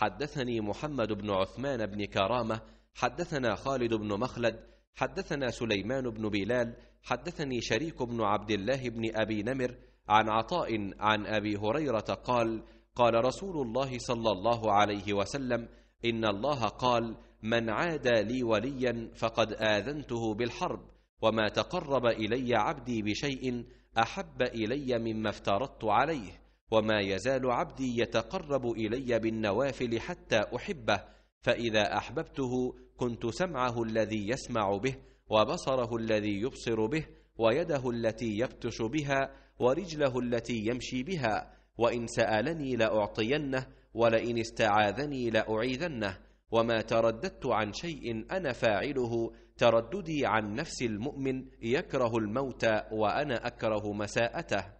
حدثني محمد بن عثمان بن كرامة حدثنا خالد بن مخلد حدثنا سليمان بن بلال حدثني شريك بن عبد الله بن أبي نمر عن عطاء عن أبي هريرة قال قال رسول الله صلى الله عليه وسلم إن الله قال من عادى لي وليا فقد آذنته بالحرب وما تقرب إلي عبدي بشيء أحب إلي مما افترضت عليه وما يزال عبدي يتقرب الي بالنوافل حتى احبه فاذا احببته كنت سمعه الذي يسمع به وبصره الذي يبصر به ويده التي يبطش بها ورجله التي يمشي بها وان سالني لاعطينه ولئن استعاذني لاعيذنه وما ترددت عن شيء انا فاعله ترددي عن نفس المؤمن يكره الموت وانا اكره مساءته